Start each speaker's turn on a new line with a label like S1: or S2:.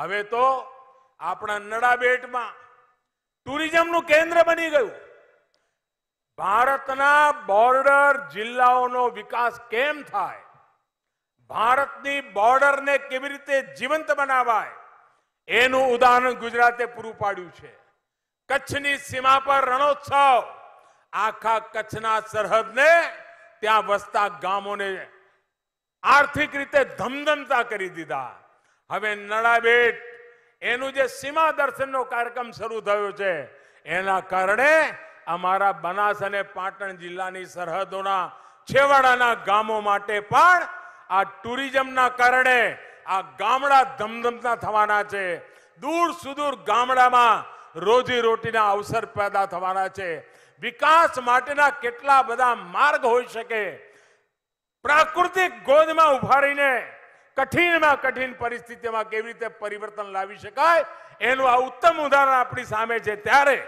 S1: હવે તો આપણા નડાબેટમાં ટુરિઝમનું કેન્દ્ર બની ગયું ભારતના બોર્ડર જિલ્લાઓનો વિકાસ કેમ થાય ભારતની બોર્ડરને કેવી રીતે જીવંત બનાવાય એનું ઉદાહરણ ગુજરાતે પૂરું પાડ્યું છે કચ્છની સીમા પર રણોત્સવ આખા કચ્છના સરહદને ત્યાં વસતા ગામોને આર્થિક રીતે ધમધમતા કરી દીધા હવે નળાબેટ એનું જે સીમા દર્શનનો કાર્યક્રમ શરૂ થયો છે એના કારણે અમારા બનાસ અને પાટણ જિલ્લાની સરહદોના છેવાડાના ગામો માટે પણ આ ટુરિઝમના કારણે આ ગામડા ધમધમતા થવાના છે દૂર સુદૂર ગામડામાં રોજી રોટીના અવસર પેદા થવાના છે વિકાસ માટેના કેટલા બધા માર્ગ હોઈ શકે પ્રાકૃતિક ગોદમાં ઉભારીને કઠિનમાં કઠિન પરિસ્થિતિમાં કેવી રીતે પરિવર્તન લાવી શકાય એનું આ ઉત્તમ ઉદાહરણ આપણી સામે છે ત્યારે